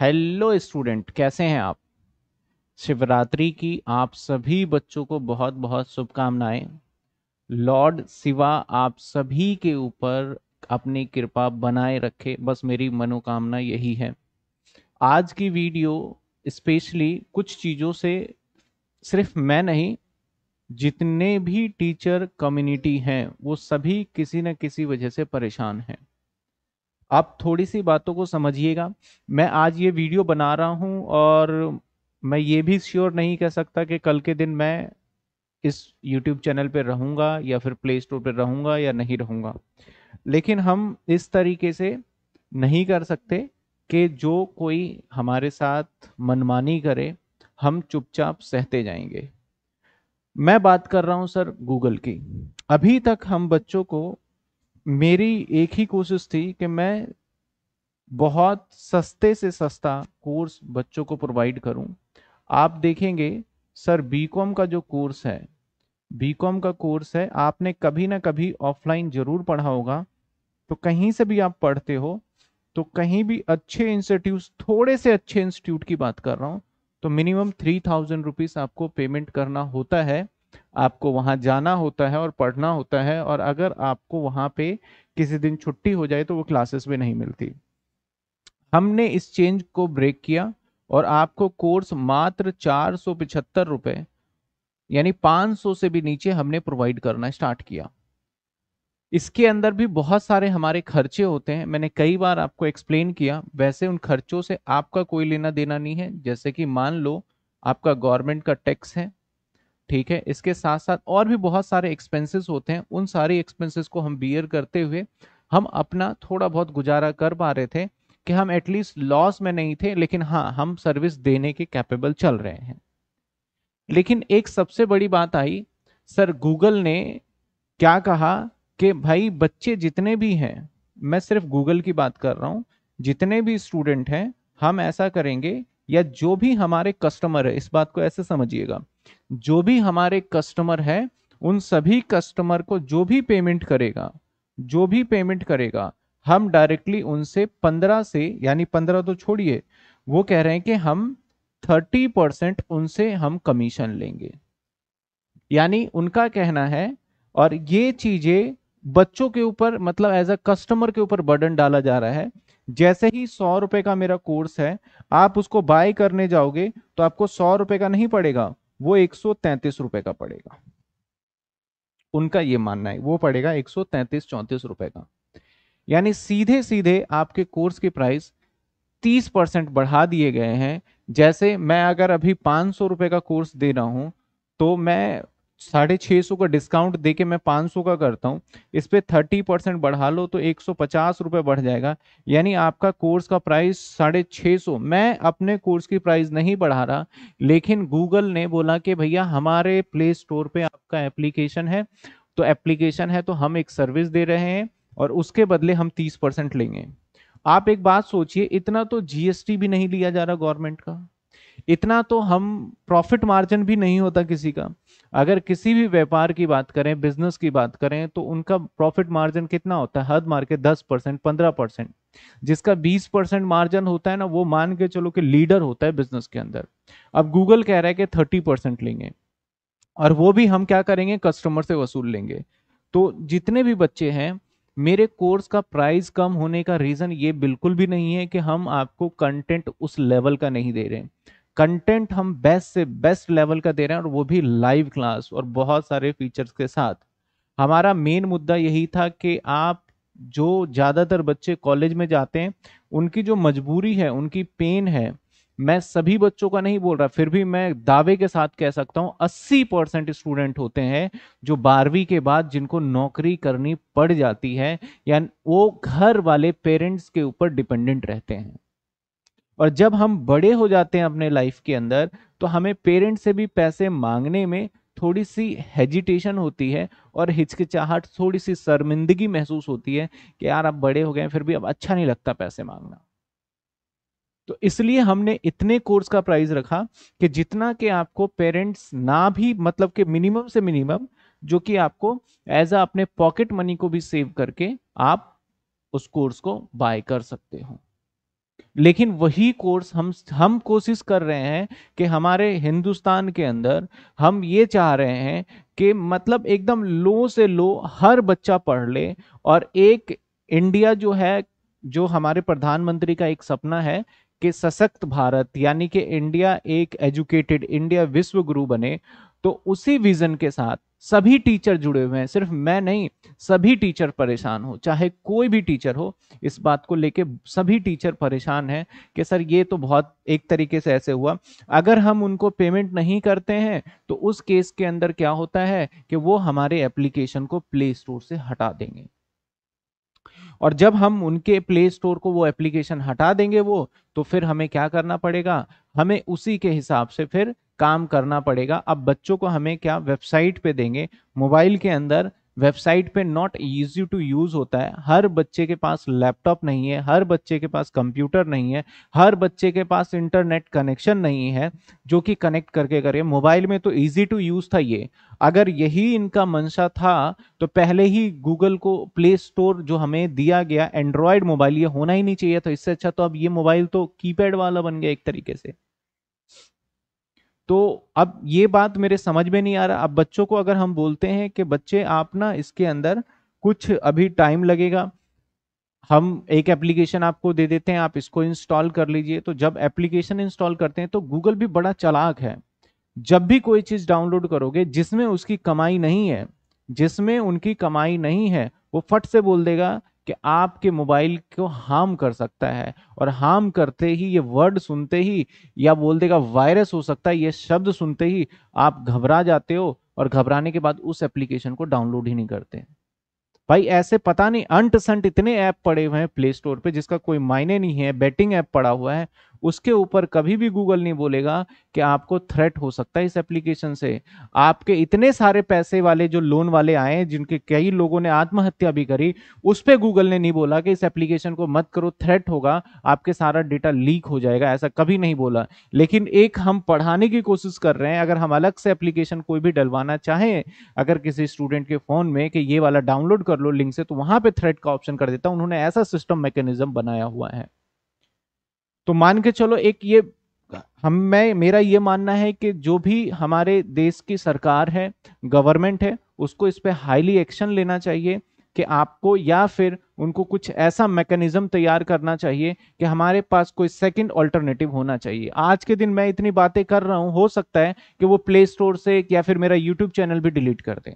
hello student कैसे हैं आप शिवरात्रि की आप सभी बच्चों को बहुत बहुत शुभकामनाएं लॉर्ड शिवा आप सभी के ऊपर अपनी कृपा बनाए रखे बस मेरी मनोकामना यही है आज की वीडियो स्पेशली कुछ चीज़ों से सिर्फ मैं नहीं जितने भी टीचर कम्युनिटी हैं वो सभी किसी न किसी वजह से परेशान हैं आप थोड़ी सी बातों को समझिएगा मैं आज ये वीडियो बना रहा हूँ और मैं ये भी श्योर नहीं कह सकता कि कल के दिन मैं इस YouTube चैनल पर रहूँगा या फिर प्ले स्टोर पर रहूँगा या नहीं रहूँगा लेकिन हम इस तरीके से नहीं कर सकते कि जो कोई हमारे साथ मनमानी करे हम चुपचाप सहते जाएंगे मैं बात कर रहा हूँ सर गूगल की अभी तक हम बच्चों को मेरी एक ही कोशिश थी कि मैं बहुत सस्ते से सस्ता कोर्स बच्चों को प्रोवाइड करूं आप देखेंगे सर बीकॉम का जो कोर्स है बीकॉम का कोर्स है आपने कभी ना कभी ऑफलाइन जरूर पढ़ा होगा तो कहीं से भी आप पढ़ते हो तो कहीं भी अच्छे इंस्टीट्यूट थोड़े से अच्छे इंस्टीट्यूट की बात कर रहा हूँ तो मिनिमम थ्री थाउजेंड रुपीज़ आपको पेमेंट करना होता है आपको वहां जाना होता है और पढ़ना होता है और अगर आपको वहां पे किसी दिन छुट्टी हो जाए तो वो क्लासेस भी नहीं मिलती हमने इस चेंज को ब्रेक किया और आपको कोर्स मात्र चार सौ पिछहत्तर रुपए यानी 500 से भी नीचे हमने प्रोवाइड करना स्टार्ट किया इसके अंदर भी बहुत सारे हमारे खर्चे होते हैं मैंने कई बार आपको एक्सप्लेन किया वैसे उन खर्चों से आपका कोई लेना देना नहीं है जैसे कि मान लो आपका गवर्नमेंट का टैक्स है ठीक है इसके साथ साथ और भी बहुत सारे एक्सपेंसेस होते हैं उन सारे एक्सपेंसेस को हम बियर करते हुए हम अपना थोड़ा बहुत गुजारा कर पा रहे थे कि हम एटलीस्ट लॉस में नहीं थे लेकिन हाँ हम सर्विस देने के कैपेबल चल रहे हैं लेकिन एक सबसे बड़ी बात आई सर गूगल ने क्या कहा कि भाई बच्चे जितने भी हैं मैं सिर्फ गूगल की बात कर रहा हूँ जितने भी स्टूडेंट हैं हम ऐसा करेंगे या जो भी हमारे कस्टमर है इस बात को ऐसे समझिएगा जो भी हमारे कस्टमर है उन सभी कस्टमर को जो भी पेमेंट करेगा जो भी पेमेंट करेगा हम डायरेक्टली उनसे 15 से यानी 15 तो छोड़िए वो कह रहे हैं कि हम 30 परसेंट उनसे हम कमीशन लेंगे यानी उनका कहना है और ये चीजें बच्चों के ऊपर मतलब एज अ कस्टमर के ऊपर बर्डन डाला जा रहा है जैसे ही सौ रुपए का मेरा कोर्स है आप उसको बाय करने जाओगे तो आपको सौ रुपए का नहीं पड़ेगा वो एक रुपए का पड़ेगा उनका ये मानना है वो पड़ेगा एक सौ रुपए का यानी सीधे सीधे आपके कोर्स की प्राइस तीस परसेंट बढ़ा दिए गए हैं जैसे मैं अगर अभी पाँच सौ का कोर्स दे रहा हूं तो मैं साढ़े छः सौ का डिस्काउंट देके मैं पाँच सौ का करता हूँ इस पर थर्टी परसेंट बढ़ा लो तो एक सौ पचास रुपये बढ़ जाएगा यानी आपका कोर्स का प्राइस साढ़े छः सौ मैं अपने कोर्स की प्राइस नहीं बढ़ा रहा लेकिन गूगल ने बोला कि भैया हमारे प्ले स्टोर पे आपका एप्लीकेशन है तो एप्लीकेशन है तो हम एक सर्विस दे रहे हैं और उसके बदले हम तीस परसेंट लेंगे आप एक बात सोचिए इतना तो जीएसटी भी नहीं लिया जा रहा गवर्नमेंट का इतना तो हम प्रॉफिट मार्जिन भी नहीं होता किसी का अगर किसी भी व्यापार की बात करें बिजनेस की बात करें तो उनका प्रॉफिट मार्जिन कितना होता है हद मार के दस परसेंट पंद्रह परसेंट जिसका बीस परसेंट मार्जिन होता है ना वो मान के चलो कि लीडर होता है बिजनेस के अंदर अब गूगल कह रहा है कि थर्टी परसेंट लेंगे और वो भी हम क्या करेंगे कस्टमर से वसूल लेंगे तो जितने भी बच्चे हैं मेरे कोर्स का प्राइस कम होने का रीज़न ये बिल्कुल भी नहीं है कि हम आपको कंटेंट उस लेवल का नहीं दे रहे हैं कंटेंट हम बेस्ट से बेस्ट लेवल का दे रहे हैं और वो भी लाइव क्लास और बहुत सारे फीचर्स के साथ हमारा मेन मुद्दा यही था कि आप जो ज़्यादातर बच्चे कॉलेज में जाते हैं उनकी जो मजबूरी है उनकी पेन है मैं सभी बच्चों का नहीं बोल रहा फिर भी मैं दावे के साथ कह सकता हूं 80 परसेंट स्टूडेंट होते हैं जो बारहवीं के बाद जिनको नौकरी करनी पड़ जाती है या वो घर वाले पेरेंट्स के ऊपर डिपेंडेंट रहते हैं और जब हम बड़े हो जाते हैं अपने लाइफ के अंदर तो हमें पेरेंट्स से भी पैसे मांगने में थोड़ी सी हेजिटेशन होती है और हिचकिचाहट थोड़ी सी शर्मिंदगी महसूस होती है कि यार आप बड़े हो गए फिर भी अब अच्छा नहीं लगता पैसे मांगना तो इसलिए हमने इतने कोर्स का प्राइस रखा कि जितना के आपको पेरेंट्स ना भी मतलब के मिनिमम से मिनिमम जो कि आपको एज अ अपने पॉकेट मनी को भी सेव करके आप उस कोर्स को बाय कर सकते हो लेकिन वही कोर्स हम हम कोशिश कर रहे हैं कि हमारे हिंदुस्तान के अंदर हम ये चाह रहे हैं कि मतलब एकदम लो से लो हर बच्चा पढ़ ले और एक इंडिया जो है जो हमारे प्रधानमंत्री का एक सपना है कि सशक्त भारत यानी कि इंडिया एक एजुकेटेड इंडिया विश्व गुरु बने तो उसी विजन के साथ सभी टीचर जुड़े हुए हैं सिर्फ मैं नहीं सभी टीचर परेशान हो चाहे कोई भी टीचर हो इस बात को लेके सभी टीचर परेशान हैं कि सर ये तो बहुत एक तरीके से ऐसे हुआ अगर हम उनको पेमेंट नहीं करते हैं तो उस केस के अंदर क्या होता है कि वो हमारे एप्लीकेशन को प्ले स्टोर से हटा देंगे और जब हम उनके प्ले स्टोर को वो एप्लीकेशन हटा देंगे वो तो फिर हमें क्या करना पड़ेगा हमें उसी के हिसाब से फिर काम करना पड़ेगा अब बच्चों को हमें क्या वेबसाइट पे देंगे मोबाइल के अंदर वेबसाइट पे नॉट इजी टू यूज होता है हर बच्चे के पास लैपटॉप नहीं है हर बच्चे के पास कंप्यूटर नहीं है हर बच्चे के पास इंटरनेट कनेक्शन नहीं है जो कि कनेक्ट करके करे मोबाइल में तो इजी टू यूज था ये अगर यही इनका मंशा था तो पहले ही गूगल को प्ले स्टोर जो हमें दिया गया एंड्रॉयड मोबाइल ये होना ही नहीं चाहिए था इससे अच्छा तो अब ये मोबाइल तो कीपैड वाला बन गया एक तरीके से तो अब ये बात मेरे समझ में नहीं आ रहा अब बच्चों को अगर हम बोलते हैं कि बच्चे आप ना इसके अंदर कुछ अभी टाइम लगेगा हम एक एप्लीकेशन आपको दे देते हैं आप इसको इंस्टॉल कर लीजिए तो जब एप्लीकेशन इंस्टॉल करते हैं तो गूगल भी बड़ा चलाक है जब भी कोई चीज़ डाउनलोड करोगे जिसमें उसकी कमाई नहीं है जिसमें उनकी कमाई नहीं है वो फट से बोल देगा कि आपके मोबाइल को हार्म कर सकता है और हार्म करते ही ये वर्ड सुनते ही या बोल देगा वायरस हो सकता है ये शब्द सुनते ही आप घबरा जाते हो और घबराने के बाद उस एप्लीकेशन को डाउनलोड ही नहीं करते भाई ऐसे पता नहीं अंट संट इतने ऐप पड़े हुए हैं प्ले स्टोर पे जिसका कोई मायने नहीं है बेटिंग ऐप पड़ा हुआ है उसके ऊपर कभी भी गूगल नहीं बोलेगा कि आपको थ्रेट हो सकता है इस एप्लीकेशन से आपके इतने सारे पैसे वाले जो लोन वाले आए जिनके कई लोगों ने आत्महत्या भी करी उस पर गूगल ने नहीं बोला कि इस एप्लीकेशन को मत करो थ्रेट होगा आपके सारा डेटा लीक हो जाएगा ऐसा कभी नहीं बोला लेकिन एक हम पढ़ाने की कोशिश कर रहे हैं अगर हम अलग से एप्लीकेशन कोई भी डलवाना चाहें अगर किसी स्टूडेंट के फोन में कि ये वाला डाउनलोड कर लो लिंक से तो वहां पर थ्रेट का ऑप्शन कर देता उन्होंने ऐसा सिस्टम मैकेनिज्म बनाया हुआ है तो मान के चलो एक ये हम मैं मेरा ये मानना है कि जो भी हमारे देश की सरकार है गवर्नमेंट है उसको इस पर हाईली एक्शन लेना चाहिए कि आपको या फिर उनको कुछ ऐसा मैकेनिज्म तैयार करना चाहिए कि हमारे पास कोई सेकंड अल्टरनेटिव होना चाहिए आज के दिन मैं इतनी बातें कर रहा हूँ हो सकता है कि वो प्ले स्टोर से या फिर मेरा यूट्यूब चैनल भी डिलीट कर दें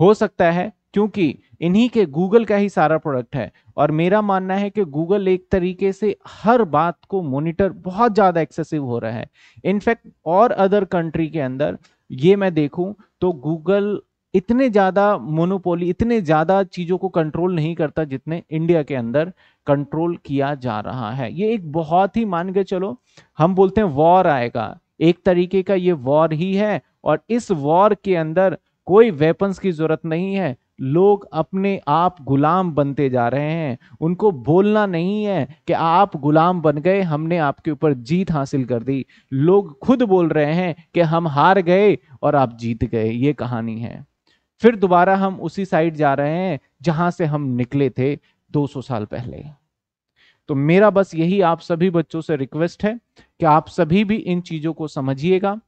हो सकता है क्योंकि इन्हीं के गूगल का ही सारा प्रोडक्ट है और मेरा मानना है कि गूगल एक तरीके से हर बात को मॉनिटर बहुत ज़्यादा एक्सेसिव हो रहा है इनफैक्ट और अदर कंट्री के अंदर ये मैं देखूं तो गूगल इतने ज़्यादा मोनोपोली इतने ज़्यादा चीज़ों को कंट्रोल नहीं करता जितने इंडिया के अंदर कंट्रोल किया जा रहा है ये एक बहुत ही मान के चलो हम बोलते हैं वॉर आएगा एक तरीके का ये वॉर ही है और इस वॉर के अंदर कोई वेपन्स की जरूरत नहीं है लोग अपने आप गुलाम बनते जा रहे हैं उनको बोलना नहीं है कि आप गुलाम बन गए हमने आपके ऊपर जीत हासिल कर दी लोग खुद बोल रहे हैं कि हम हार गए और आप जीत गए ये कहानी है फिर दोबारा हम उसी साइड जा रहे हैं जहां से हम निकले थे 200 साल पहले तो मेरा बस यही आप सभी बच्चों से रिक्वेस्ट है कि आप सभी भी इन चीजों को समझिएगा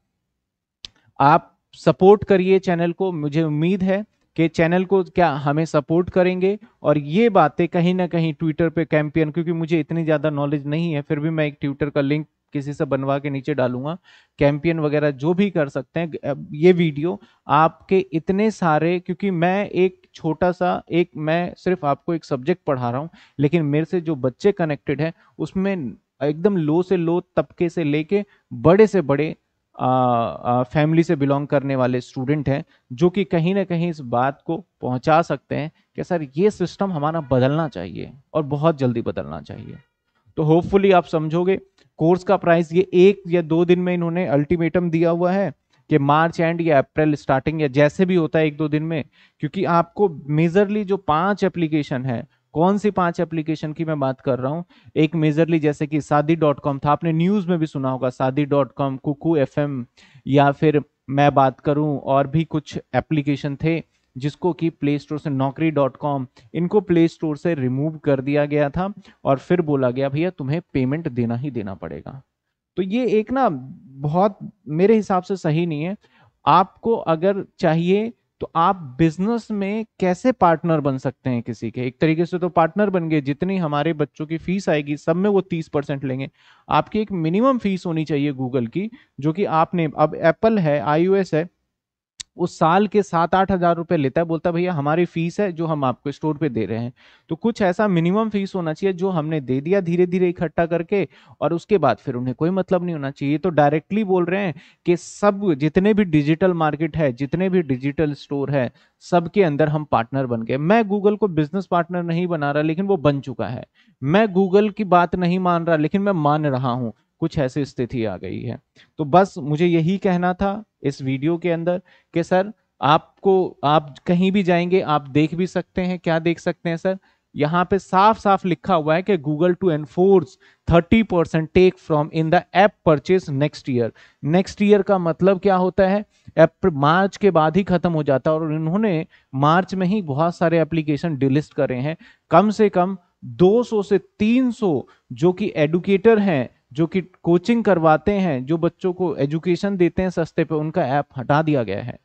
आप सपोर्ट करिए चैनल को मुझे उम्मीद है कि चैनल को क्या हमें सपोर्ट करेंगे और ये बातें कहीं ना कहीं ट्विटर पे कैंपियन क्योंकि मुझे इतनी ज़्यादा नॉलेज नहीं है फिर भी मैं एक ट्विटर का लिंक किसी से बनवा के नीचे डालूंगा कैंपियन वगैरह जो भी कर सकते हैं ये वीडियो आपके इतने सारे क्योंकि मैं एक छोटा सा एक मैं सिर्फ आपको एक सब्जेक्ट पढ़ा रहा हूँ लेकिन मेरे से जो बच्चे कनेक्टेड हैं उसमें एकदम लो से लो तबके से लेके बड़े से बड़े फैमिली से बिलोंग करने वाले स्टूडेंट हैं जो कि कहीं ना कहीं इस बात को पहुंचा सकते हैं कि सर ये सिस्टम हमारा बदलना चाहिए और बहुत जल्दी बदलना चाहिए तो होपफुली आप समझोगे कोर्स का प्राइस ये एक या दो दिन में इन्होंने अल्टीमेटम दिया हुआ है कि मार्च एंड या अप्रैल स्टार्टिंग या जैसे भी होता है एक दो दिन में क्योंकि आपको मेजरली जो पांच एप्लीकेशन है कौन सी पांच एप्लीकेशन की मैं बात कर रहा हूँ एक मेजरली जैसे कि शादी डॉट कॉम था आपने न्यूज में भी सुना होगा शादी डॉट कॉम कुकू एफ या फिर मैं बात करूं और भी कुछ एप्लीकेशन थे जिसको कि प्ले स्टोर से नौकरी डॉट कॉम इनको प्ले स्टोर से रिमूव कर दिया गया था और फिर बोला गया भैया तुम्हें पेमेंट देना ही देना पड़ेगा तो ये एक ना बहुत मेरे हिसाब से सही नहीं है आपको अगर चाहिए तो आप बिजनेस में कैसे पार्टनर बन सकते हैं किसी के एक तरीके से तो पार्टनर बन गए जितनी हमारे बच्चों की फीस आएगी सब में वो तीस परसेंट लेंगे आपकी एक मिनिमम फीस होनी चाहिए गूगल की जो कि आपने अब एप्पल है आई है वो साल के सात आठ हजार रुपए लेता है बोलता है भैया हमारी फीस है जो हम आपको स्टोर पे दे रहे हैं तो कुछ ऐसा मिनिमम फीस होना चाहिए जो हमने दे दिया धीरे धीरे इकट्ठा करके और उसके बाद फिर उन्हें कोई मतलब नहीं होना चाहिए तो डायरेक्टली बोल रहे हैं कि सब जितने भी डिजिटल मार्केट है जितने भी डिजिटल स्टोर है सबके अंदर हम पार्टनर बन गए मैं गूगल को बिजनेस पार्टनर नहीं बना रहा लेकिन वो बन चुका है मैं गूगल की बात नहीं मान रहा लेकिन मैं मान रहा हूँ कुछ ऐसी स्थिति आ गई है तो बस मुझे यही कहना था इस वीडियो के अंदर कि सर आपको आप कहीं भी जाएंगे आप देख भी सकते हैं क्या देख सकते हैं सर यहाँ पे साफ साफ लिखा हुआ है कि Google to enforce 30 percent take from in the app purchase next year next year का मतलब क्या होता है मार्च के बाद ही खत्म हो जाता है और इन्होंने मार्च में ही बहुत सारे एप्लीकेशन डिलिस्ट करे हैं कम से कम 200 से 300 जो कि एडुकेटर हैं जो कि कोचिंग करवाते हैं जो बच्चों को एजुकेशन देते हैं सस्ते पे उनका ऐप हटा दिया गया है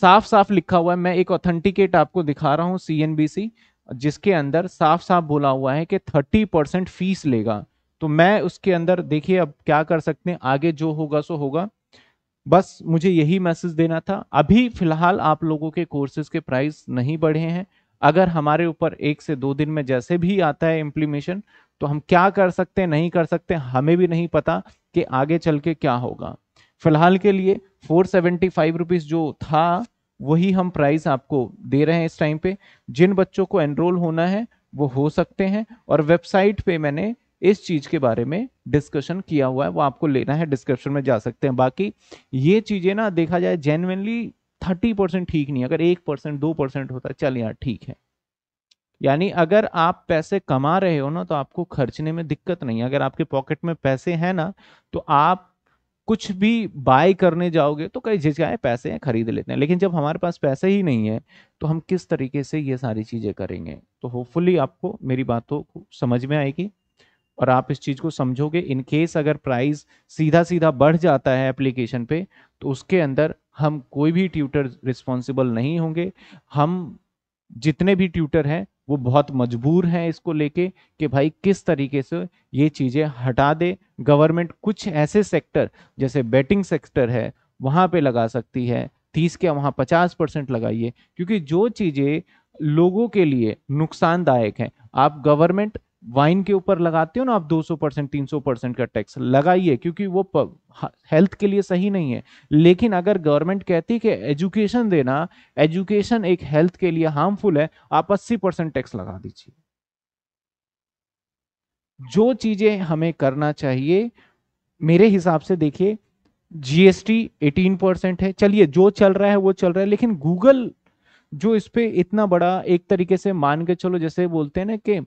साफ साफ लिखा हुआ है मैं एक ऑथेंटिकेट आपको दिखा रहा हूँ सी जिसके अंदर साफ साफ बोला हुआ है कि थर्टी परसेंट फीस लेगा तो मैं उसके अंदर देखिए अब क्या कर सकते हैं आगे जो होगा सो होगा बस मुझे यही मैसेज देना था अभी फिलहाल आप लोगों के कोर्सेज के प्राइस नहीं बढ़े हैं अगर हमारे ऊपर एक से दो दिन में जैसे भी आता है इम्प्लीमेशन तो हम क्या कर सकते हैं नहीं कर सकते हमें भी नहीं पता कि आगे चल के क्या होगा फिलहाल के लिए फोर सेवेंटी फाइव रुपीज़ जो था वही हम प्राइस आपको दे रहे हैं इस टाइम पे जिन बच्चों को एनरोल होना है वो हो सकते हैं और वेबसाइट पे मैंने इस चीज़ के बारे में डिस्कशन किया हुआ है वो आपको लेना है डिस्क्रिप्शन में जा सकते हैं बाकी ये चीज़ें ना देखा जाए जेनुअनली थर्टी परसेंट ठीक नहीं अगर एक परसेंट दो परसेंट होता चल यार ठीक है यानी अगर आप पैसे कमा रहे हो ना तो आपको खर्चने में दिक्कत नहीं अगर आपके पॉकेट में पैसे हैं ना तो आप कुछ भी बाय करने जाओगे तो कई झिझकाए पैसे हैं खरीद लेते हैं लेकिन जब हमारे पास पैसे ही नहीं है तो हम किस तरीके से ये सारी चीज़ें करेंगे तो होपफुली आपको मेरी बातों को समझ में आएगी और आप इस चीज़ को समझोगे इन केस अगर प्राइस सीधा सीधा बढ़ जाता है एप्लीकेशन पे तो उसके अंदर हम कोई भी ट्यूटर रिस्पॉन्सिबल नहीं होंगे हम जितने भी ट्यूटर हैं वो बहुत मजबूर हैं इसको लेके कि भाई किस तरीके से ये चीज़ें हटा दे गवर्नमेंट कुछ ऐसे सेक्टर जैसे बेटिंग सेक्टर है वहाँ पे लगा सकती है तीस के वहाँ पचास परसेंट लगाइए क्योंकि जो चीज़ें लोगों के लिए नुकसानदायक हैं आप गवर्नमेंट वाइन के ऊपर लगाते हो ना आप 200 परसेंट तीन परसेंट का टैक्स लगाइए क्योंकि वो हेल्थ के लिए सही नहीं है लेकिन अगर गवर्नमेंट कहती है कि एजुकेशन देना एजुकेशन एक हेल्थ के लिए हार्मफुल है आप 80 परसेंट टैक्स लगा दीजिए जो चीजें हमें करना चाहिए मेरे हिसाब से देखिए जीएसटी 18 परसेंट है चलिए जो चल रहा है वो चल रहा है लेकिन गूगल जो इस पे इतना बड़ा एक तरीके से मान के चलो जैसे बोलते हैं ना कि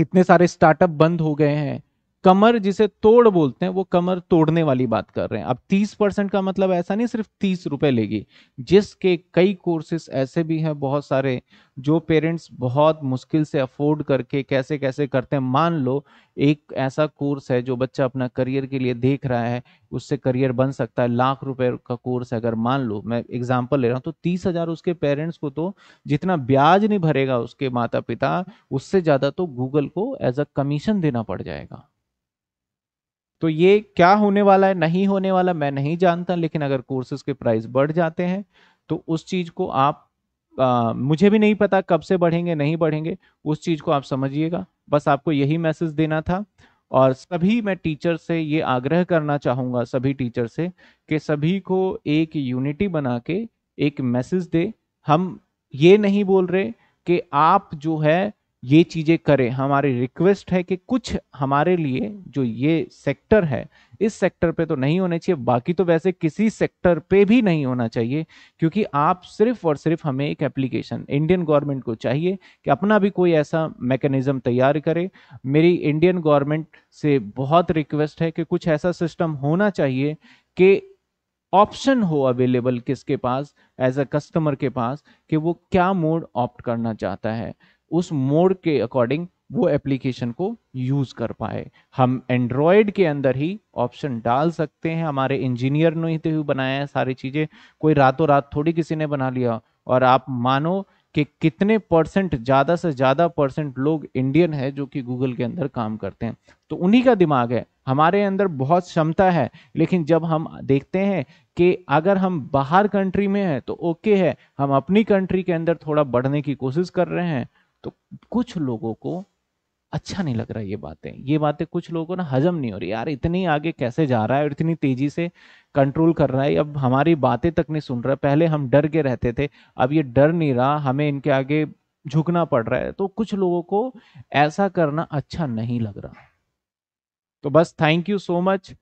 इतने सारे स्टार्टअप बंद हो गए हैं कमर जिसे तोड़ बोलते हैं वो कमर तोड़ने वाली बात कर रहे हैं अब 30 परसेंट का मतलब ऐसा नहीं सिर्फ तीस रुपए लेगी जिसके कई कोर्सेस ऐसे भी हैं बहुत सारे जो पेरेंट्स बहुत मुश्किल से अफोर्ड करके कैसे कैसे करते हैं मान लो एक ऐसा कोर्स है जो बच्चा अपना करियर के लिए देख रहा है उससे करियर बन सकता है लाख रुपए का कोर्स अगर मान लो मैं एग्जाम्पल ले रहा हूँ तो तीस हजार उसके पेरेंट्स को तो जितना ब्याज नहीं भरेगा उसके माता पिता उससे ज़्यादा तो गूगल को एज अ कमीशन देना पड़ जाएगा तो ये क्या होने वाला है नहीं होने वाला मैं नहीं जानता लेकिन अगर कोर्सेज के प्राइस बढ़ जाते हैं तो उस चीज़ को आप आ, मुझे भी नहीं पता कब से बढ़ेंगे नहीं बढ़ेंगे उस चीज़ को आप समझिएगा बस आपको यही मैसेज देना था और सभी मैं टीचर से ये आग्रह करना चाहूँगा सभी टीचर से कि सभी को एक यूनिटी बना के एक मैसेज दे हम ये नहीं बोल रहे कि आप जो है ये चीज़ें करें हमारी रिक्वेस्ट है कि कुछ हमारे लिए जो ये सेक्टर है इस सेक्टर पे तो नहीं होने चाहिए बाकी तो वैसे किसी सेक्टर पे भी नहीं होना चाहिए क्योंकि आप सिर्फ और सिर्फ हमें एक एप्लीकेशन इंडियन गवर्नमेंट को चाहिए कि अपना भी कोई ऐसा मैकेनिज्म तैयार करे मेरी इंडियन गवर्नमेंट से बहुत रिक्वेस्ट है कि कुछ ऐसा सिस्टम होना चाहिए कि ऑप्शन हो अवेलेबल किसके पास एज अ कस्टमर के पास कि वो क्या मोड ऑप्ट करना चाहता है उस मोड के अकॉर्डिंग वो एप्लीकेशन को यूज कर पाए हम एंड्रॉयड के अंदर ही ऑप्शन डाल सकते हैं हमारे इंजीनियर ने ही तो बनाया है सारी चीजें कोई रातों रात थोड़ी किसी ने बना लिया और आप मानो कि कितने परसेंट ज्यादा से ज्यादा परसेंट लोग इंडियन है जो कि गूगल के अंदर काम करते हैं तो उन्हीं का दिमाग है हमारे अंदर बहुत क्षमता है लेकिन जब हम देखते हैं कि अगर हम बाहर कंट्री में हैं तो ओके है हम अपनी कंट्री के अंदर थोड़ा बढ़ने की कोशिश कर रहे हैं तो कुछ लोगों को अच्छा नहीं लग रहा ये बातें ये बातें कुछ लोगों ना हजम नहीं हो रही यार इतनी आगे कैसे जा रहा है और इतनी तेजी से कंट्रोल कर रहा है अब हमारी बातें तक नहीं सुन रहा पहले हम डर के रहते थे अब ये डर नहीं रहा हमें इनके आगे झुकना पड़ रहा है तो कुछ लोगों को ऐसा करना अच्छा नहीं लग रहा तो बस थैंक यू सो मच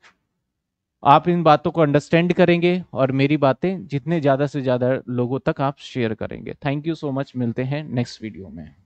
आप इन बातों को अंडरस्टैंड करेंगे और मेरी बातें जितने ज़्यादा से ज़्यादा लोगों तक आप शेयर करेंगे थैंक यू सो मच मिलते हैं नेक्स्ट वीडियो में